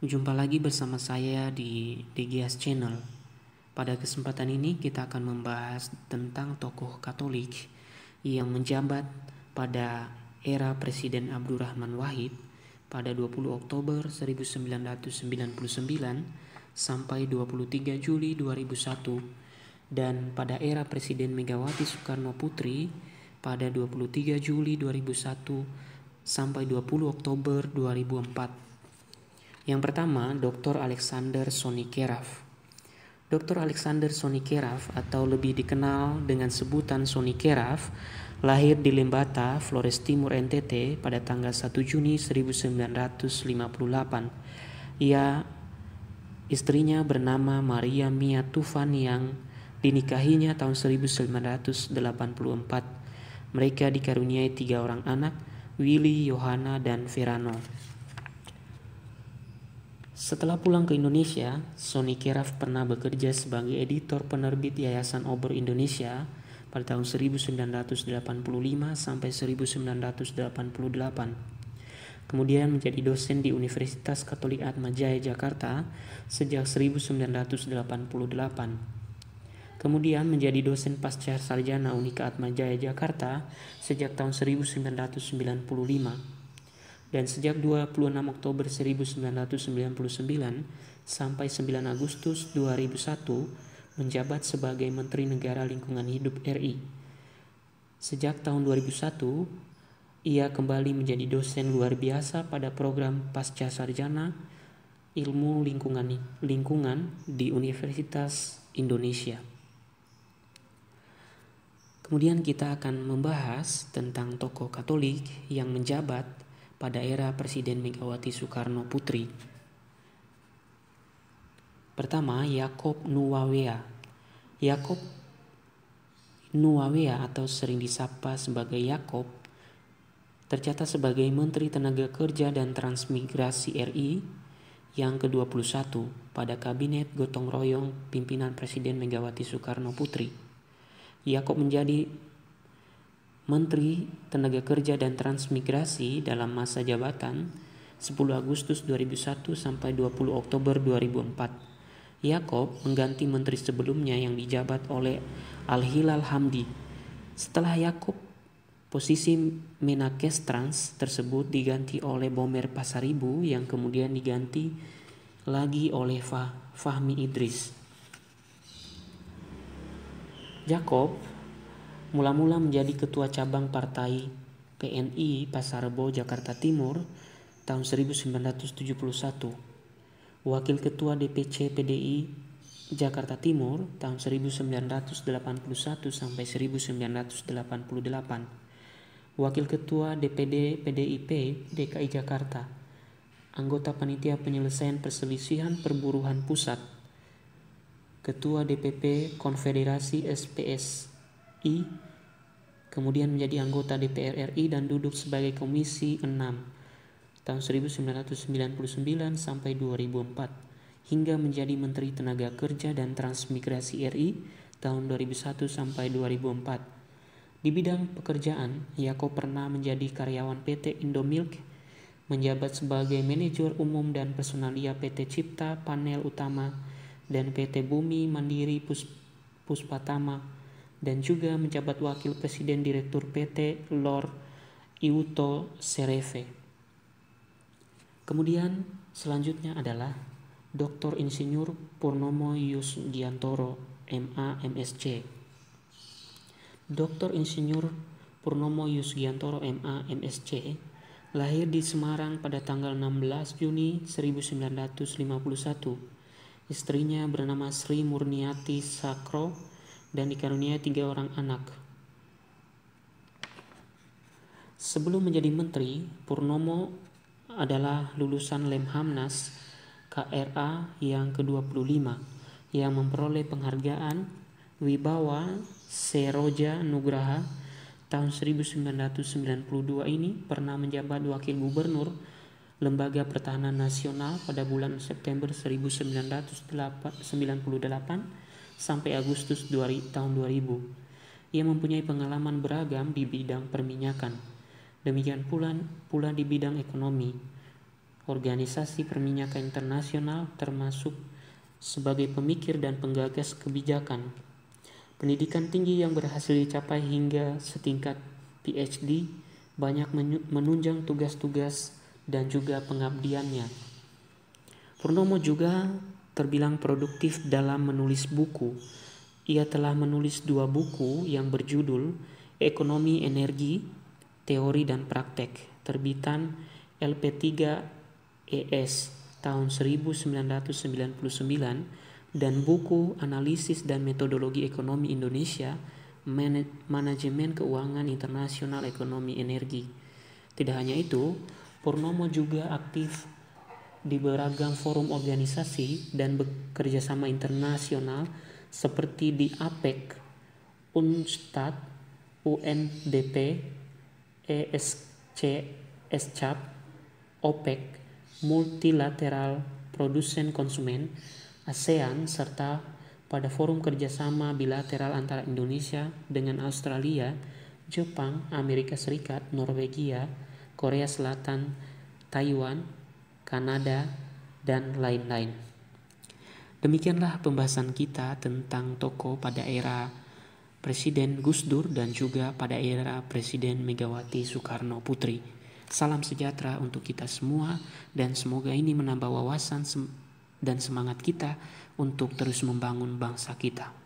Jumpa lagi bersama saya di DGS Channel. Pada kesempatan ini kita akan membahas tentang tokoh Katolik yang menjabat pada era Presiden Abdurrahman Wahid pada 20 Oktober 1999 sampai 23 Juli 2001 dan pada era Presiden Megawati Soekarno Putri pada 23 Juli 2001 sampai 20 Oktober 2004. Yang pertama, Dr. Alexander Sonikerov. Dr. Alexander Sonikerov atau lebih dikenal dengan sebutan Sonikerov lahir di Lembata, Flores Timur, NTT pada tanggal 1 Juni 1958. Ia istrinya bernama Maria Mia Tufan yang dinikahinya tahun 1984. Mereka dikaruniai tiga orang anak, Willy, Johanna, dan Verano. Setelah pulang ke Indonesia, Sony Kiraf pernah bekerja sebagai editor penerbit Yayasan Obor Indonesia pada tahun 1985 sampai 1988. Kemudian menjadi dosen di Universitas Katolik Atmajaya Jakarta sejak 1988. Kemudian menjadi dosen pasca sarjana Unika Atmajaya Jakarta sejak tahun 1995 dan sejak 26 Oktober 1999 sampai 9 Agustus 2001 menjabat sebagai Menteri Negara Lingkungan Hidup RI. Sejak tahun 2001, ia kembali menjadi dosen luar biasa pada program Pasca Sarjana Ilmu Lingkungan, Lingkungan di Universitas Indonesia. Kemudian kita akan membahas tentang tokoh Katolik yang menjabat pada era Presiden Megawati Soekarno Putri. Pertama, Yakob Nuwawea. Yakob Nuwawea atau sering disapa sebagai Yakob tercatat sebagai Menteri Tenaga Kerja dan Transmigrasi RI yang ke-21 pada Kabinet Gotong Royong pimpinan Presiden Megawati Soekarno Putri. Yakob menjadi Menteri Tenaga Kerja dan Transmigrasi dalam masa jabatan 10 Agustus 2001 sampai 20 Oktober 2004. Yakob mengganti menteri sebelumnya yang dijabat oleh Al-Hilal Hamdi. Setelah Yakob, posisi Menakes Trans tersebut diganti oleh Bomer Pasaribu yang kemudian diganti lagi oleh Fahmi Idris. Yakob mula-mula menjadi ketua cabang partai PNI Pasarbo Jakarta Timur tahun 1971, wakil ketua DPC PDI Jakarta Timur tahun 1981 sampai 1988, wakil ketua DPD PDIP DKI Jakarta, anggota panitia penyelesaian perselisihan perburuhan pusat, ketua DPP Konfederasi SPS RI, kemudian menjadi anggota DPR RI dan duduk sebagai Komisi 6 tahun 1999 sampai 2004 hingga menjadi Menteri Tenaga Kerja dan Transmigrasi RI tahun 2001 sampai 2004. Di bidang pekerjaan, Yako pernah menjadi karyawan PT Indomilk, menjabat sebagai manajer umum dan personalia PT Cipta Panel Utama dan PT Bumi Mandiri Pus Puspatama dan juga menjabat wakil presiden direktur PT Lor Iuto Sereve. Kemudian selanjutnya adalah Dr. Insinyur Purnomo Yusgiantoro, MA MSc. Dr. Insinyur Purnomo Yusgiantoro, MA MSc, lahir di Semarang pada tanggal 16 Juni 1951. Istrinya bernama Sri Murniati Sakro dan dikaruniai tiga orang anak. Sebelum menjadi menteri, Purnomo adalah lulusan Lemhamnas KRA yang ke-25 yang memperoleh penghargaan Wibawa Seroja Nugraha tahun 1992 ini pernah menjabat wakil gubernur Lembaga Pertahanan Nasional pada bulan September 1998 sampai Agustus 2000, tahun 2000. Ia mempunyai pengalaman beragam di bidang perminyakan. Demikian pula, pula di bidang ekonomi. Organisasi Perminyakan Internasional termasuk sebagai pemikir dan penggagas kebijakan. Pendidikan tinggi yang berhasil dicapai hingga setingkat PhD banyak menunjang tugas-tugas dan juga pengabdiannya. Purnomo juga terbilang produktif dalam menulis buku. Ia telah menulis dua buku yang berjudul Ekonomi Energi, Teori dan Praktek, terbitan LP3 ES tahun 1999 dan buku Analisis dan Metodologi Ekonomi Indonesia Manajemen Keuangan Internasional Ekonomi Energi. Tidak hanya itu, Purnomo juga aktif di beragam forum organisasi dan bekerjasama internasional seperti di APEC, Unstat, UNDP, e ESC, ESCAP, OPEC, Multilateral Produsen Konsumen, ASEAN, serta pada forum kerjasama bilateral antara Indonesia dengan Australia, Jepang, Amerika Serikat, Norwegia, Korea Selatan, Taiwan, Kanada, dan lain-lain. Demikianlah pembahasan kita tentang toko pada era Presiden Gus Dur dan juga pada era Presiden Megawati Soekarno Putri. Salam sejahtera untuk kita semua dan semoga ini menambah wawasan dan semangat kita untuk terus membangun bangsa kita.